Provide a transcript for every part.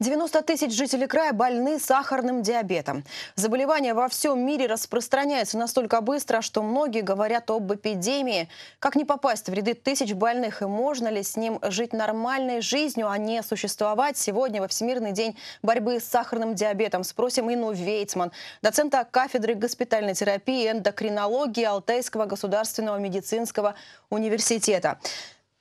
90 тысяч жителей края больны сахарным диабетом. Заболевание во всем мире распространяется настолько быстро, что многие говорят об эпидемии. Как не попасть в ряды тысяч больных и можно ли с ним жить нормальной жизнью, а не существовать? Сегодня во Всемирный день борьбы с сахарным диабетом спросим Ину Вейцман, доцента кафедры госпитальной терапии и эндокринологии Алтайского государственного медицинского университета.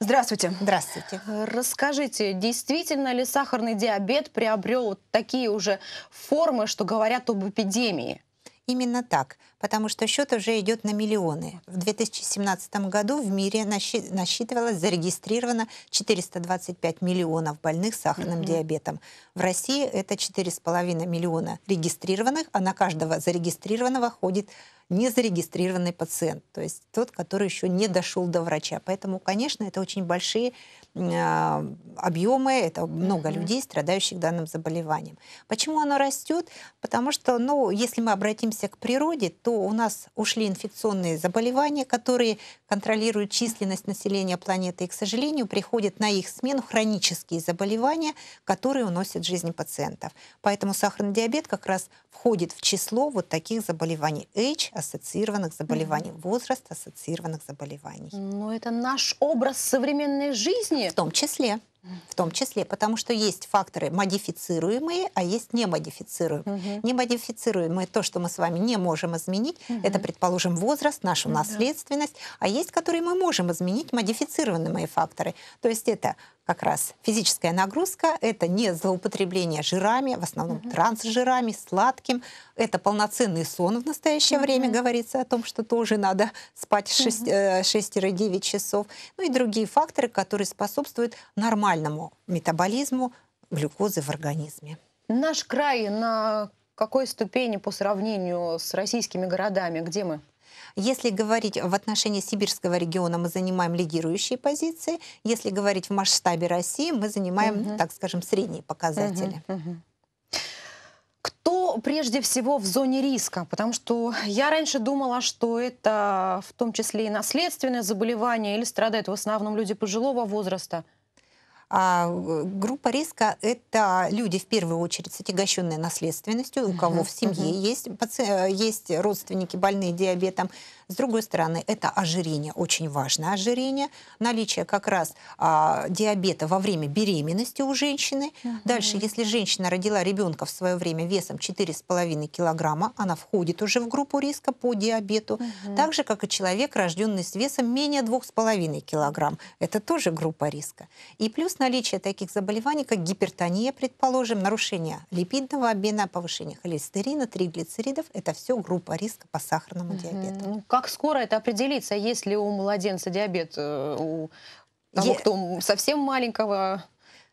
Здравствуйте. Здравствуйте. Расскажите, действительно ли сахарный диабет приобрел такие уже формы, что говорят об эпидемии? Именно так, потому что счет уже идет на миллионы. В 2017 году в мире насчитывалось зарегистрировано 425 миллионов больных сахарным mm-hmm. диабетом. В России это 4,5 миллиона регистрированных, а на каждого зарегистрированного ходит незарегистрированный пациент, то есть тот, который еще не дошел до врача. Поэтому, конечно, это очень большие а, объемы, это много людей, страдающих данным заболеванием. Почему оно растет? Потому что, ну, если мы обратимся к природе, то у нас ушли инфекционные заболевания, которые контролируют численность населения планеты, и, к сожалению, приходят на их смену хронические заболевания, которые уносят жизни пациентов. Поэтому сахарный диабет как раз входит в число вот таких заболеваний, H-ассоциированных заболеваний, возраст-ассоциированных заболеваний. Но ну, это наш образ современной жизни, отношении? В том числе в том числе, потому что есть факторы модифицируемые, а есть немодифицируемые. Угу. Немодифицируемые то, что мы с вами не можем изменить, угу. это, предположим, возраст, нашу ну наследственность, а есть, которые мы можем изменить, модифицированные факторы. То есть это как раз физическая нагрузка, это не злоупотребление жирами, в основном угу. трансжирами, сладким, это полноценный сон в настоящее угу. время, говорится о том, что тоже надо спать угу. 6-9 э, часов, ну и другие факторы, которые способствуют нормальному нормальному метаболизму глюкозы в организме. Наш край на какой ступени по сравнению с российскими городами? Где мы? Если говорить в отношении сибирского региона, мы занимаем лидирующие позиции. Если говорить в масштабе России, мы занимаем, угу. так скажем, средние показатели. Угу, угу. Кто прежде всего в зоне риска? Потому что я раньше думала, что это в том числе и наследственное заболевание, или страдают в основном люди пожилого возраста – а э, группа риска – это люди, в первую очередь, с отягощенной наследственностью, у кого в семье есть, э, есть родственники больные диабетом. С другой стороны, это ожирение, очень важное ожирение, наличие как раз а, диабета во время беременности у женщины. Uh Дальше, если женщина родила ребенка в свое время весом 4,5 килограмма, она входит уже в группу риска по диабету, uh так же, как и человек, рожденный с весом менее 2,5 килограмм. Это тоже группа риска. И плюс плюс наличие таких заболеваний, как гипертония, предположим, нарушение липидного обмена, повышение холестерина, триглицеридов, это все группа риска по сахарному диабету. Угу. Как скоро это определится, есть ли у младенца диабет, э, у того, кто совсем маленького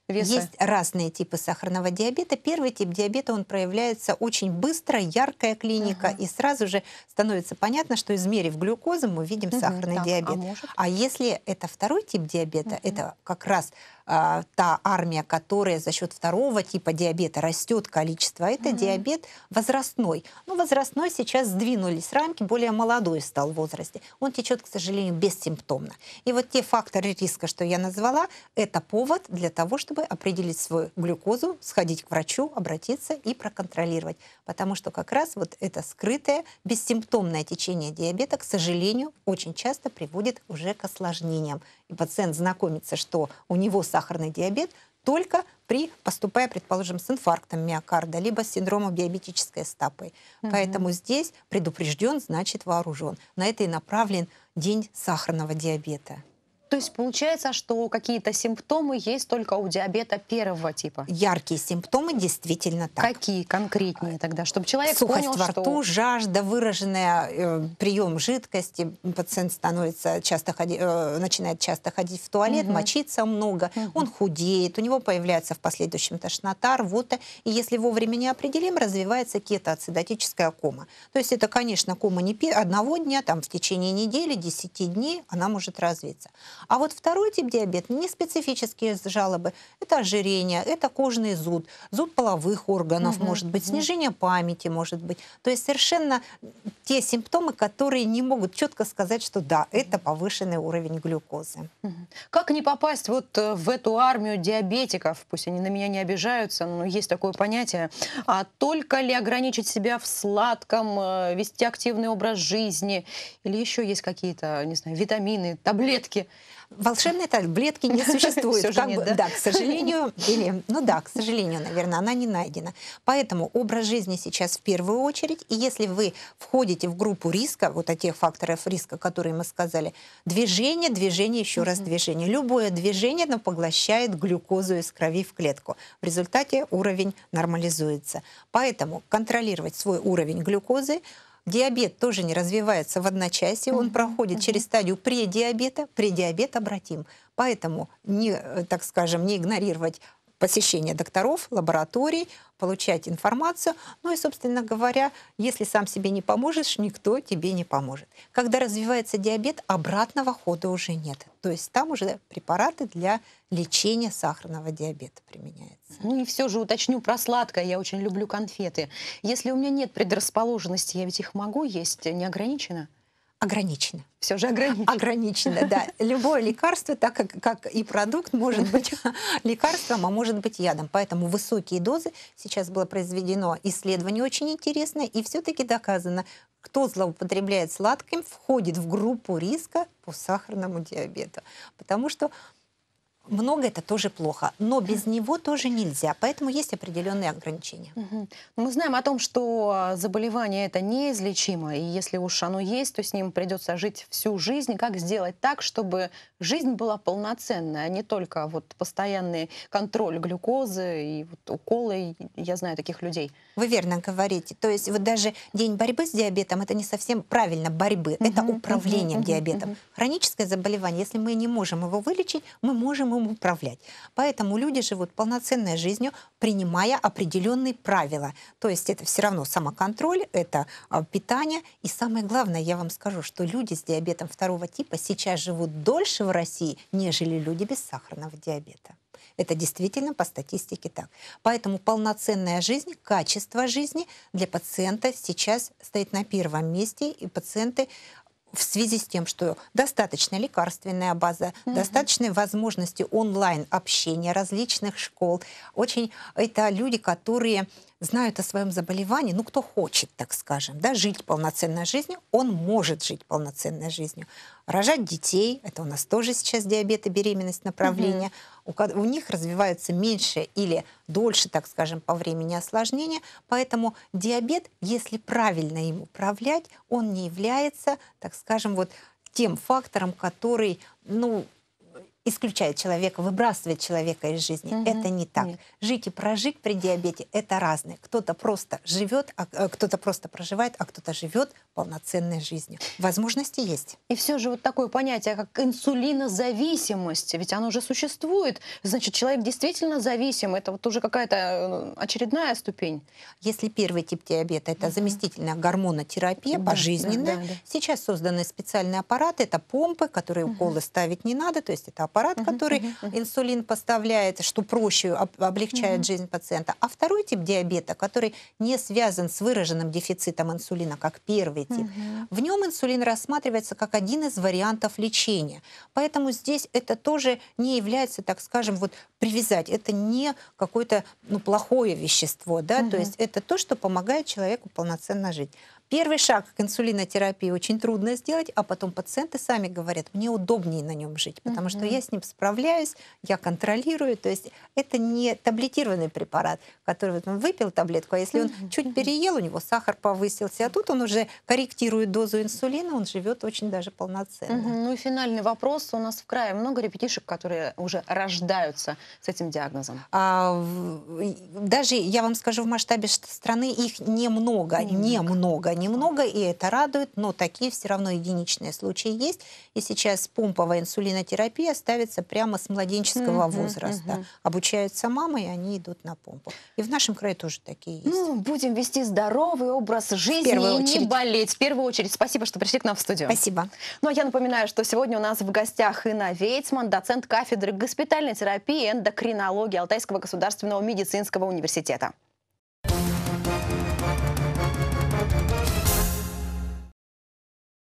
веса? Есть разные типы сахарного диабета. Первый тип диабета, он проявляется очень быстро, яркая клиника, угу. и сразу же становится понятно, что измерив глюкозу, мы видим угу, сахарный так, а диабет. А, может? а если это второй тип диабета, угу. это как раз а, та армия, которая за счет второго типа диабета растет количество, а это угу. диабет возрастной. Ну, возрастной сейчас сдвинулись рамки, более молодой стал в возрасте. Он течет, к сожалению, бессимптомно. И вот те факторы риска, что я назвала, это повод для того, чтобы определить свою глюкозу, сходить к врачу, обратиться и проконтролировать. Потому что как раз вот это скрытое, бессимптомное течение диабета, к сожалению, очень часто приводит уже к осложнениям. И пациент знакомится, что у него с сахарный диабет только при, поступая, предположим, с инфарктом миокарда, либо с синдромом диабетической стапы. Угу. Поэтому здесь предупрежден, значит вооружен. На это и направлен день сахарного диабета. То есть получается, что какие-то симптомы есть только у диабета первого типа? Яркие симптомы действительно так. Какие конкретнее тогда, чтобы человек Сухость понял, во рту, что... жажда, выраженная э, прием жидкости. Пациент становится часто ходи, э, начинает часто ходить в туалет, угу. мочиться много, угу. он худеет, у него появляется в последующем тошнота, рвота. И если вовремя не определим, развивается кетоацидотическая кома. То есть это, конечно, кома не пи... одного дня, там в течение недели, 10 дней она может развиться. А вот второй тип диабета, не специфические жалобы, это ожирение, это кожный зуд, зуд половых органов, угу, может быть, угу. снижение памяти, может быть. То есть совершенно те симптомы, которые не могут четко сказать, что да, это повышенный уровень глюкозы. Как не попасть вот э, в эту армию диабетиков? Пусть они на меня не обижаются, но есть такое понятие. А только ли ограничить себя в сладком, э, вести активный образ жизни? Или еще есть какие-то, не знаю, витамины, таблетки? Волшебные таблетки не существует. Как нет, бы, да? да, к сожалению, или, ну да, к сожалению, наверное, она не найдена. Поэтому образ жизни сейчас в первую очередь. И если вы входите входите в группу риска, вот о тех факторов риска, которые мы сказали, движение, движение, еще mm -hmm. раз движение. Любое движение оно поглощает глюкозу из крови в клетку. В результате уровень нормализуется. Поэтому контролировать свой уровень глюкозы, Диабет тоже не развивается в одночасье, он проходит через стадию предиабета, предиабет обратим. Поэтому, не, э, так скажем, не игнорировать посещение докторов, лабораторий, получать информацию. Ну и, собственно говоря, если сам себе не поможешь, никто тебе не поможет. Когда развивается диабет, обратного хода уже нет. То есть там уже препараты для лечения сахарного диабета применяются. Ну и все же уточню про сладкое. Я очень люблю конфеты. Если у меня нет предрасположенности, я ведь их могу есть неограниченно? ограничено. Все же ограничено. Ограничено, да. Любое лекарство, так как, как и продукт, может быть лекарством, а может быть ядом. Поэтому высокие дозы. Сейчас было произведено исследование очень интересное, и все-таки доказано, кто злоупотребляет сладким, входит в группу риска по сахарному диабету. Потому что много это тоже плохо, но без него тоже нельзя, поэтому есть определенные ограничения. Угу. Мы знаем о том, что а, заболевание это неизлечимо, и если уж оно есть, то с ним придется жить всю жизнь. Как сделать так, чтобы жизнь была полноценная, а не только вот постоянный контроль глюкозы и вот уколы, я знаю таких людей. Вы верно говорите. То есть вот даже день борьбы с диабетом, это не совсем правильно борьбы, угу, это управлением угу, диабетом. Угу. Хроническое заболевание, если мы не можем его вылечить, мы можем самим ну, управлять. Поэтому люди живут полноценной жизнью, принимая определенные правила. То есть это все равно самоконтроль, это а, питание. И самое главное, я вам скажу, что люди с диабетом второго типа сейчас живут дольше в России, нежели люди без сахарного диабета. Это действительно по статистике так. Поэтому полноценная жизнь, качество жизни для пациента сейчас стоит на первом месте, и пациенты в связи с тем, что достаточно лекарственная база, mm-hmm. достаточные возможности онлайн-общения различных школ. Очень это люди, которые знают о своем заболевании, ну, кто хочет, так скажем, да, жить полноценной жизнью, он может жить полноценной жизнью. Рожать детей, это у нас тоже сейчас диабет и беременность направления, угу. у, у них развиваются меньше или дольше, так скажем, по времени осложнения, поэтому диабет, если правильно им управлять, он не является, так скажем, вот тем фактором, который, ну, исключает человека, выбрасывает человека из жизни. Угу. Это не так. Нет. Жить и прожить при диабете – это разное. Кто-то просто живет, а э, кто-то просто проживает, а кто-то живет полноценной жизнью. Возможности есть. И все же вот такое понятие, как инсулинозависимость, ведь оно уже существует. Значит, человек действительно зависим. Это вот уже какая-то э, очередная ступень. Если первый тип диабета – это угу. заместительная гормонотерапия да, пожизненная, да, да, да. сейчас созданы специальные аппараты, это помпы, которые угу. уколы ставить не надо, то есть это аппарат, который инсулин поставляет, что проще облегчает жизнь пациента. А второй тип диабета, который не связан с выраженным дефицитом инсулина, как первый тип, в нем инсулин рассматривается как один из вариантов лечения. Поэтому здесь это тоже не является, так скажем, вот привязать. Это не какое-то ну, плохое вещество, да, то есть это то, что помогает человеку полноценно жить. Первый шаг к инсулинотерапии очень трудно сделать, а потом пациенты сами говорят, мне удобнее на нем жить, потому mm-hmm. что я с ним справляюсь, я контролирую. То есть это не таблетированный препарат, который вот он выпил таблетку, а если он mm-hmm. чуть переел, у него сахар повысился, а тут он уже корректирует дозу инсулина, он живет очень даже полноценно. Mm-hmm. Ну и финальный вопрос. У нас в крае много ребятишек, которые уже рождаются с этим диагнозом. А, даже, я вам скажу, в масштабе страны их немного, немного, немного немного, и это радует, но такие все равно единичные случаи есть. И сейчас помповая инсулинотерапия ставится прямо с младенческого mm возраста. Mm-hmm. Обучаются мамы, и они идут на помпу. И в нашем крае тоже такие есть. Ну, будем вести здоровый образ жизни и не болеть. В первую очередь, спасибо, что пришли к нам в студию. Спасибо. Ну, а я напоминаю, что сегодня у нас в гостях Инна Вейцман, доцент кафедры госпитальной терапии и эндокринологии Алтайского государственного медицинского университета.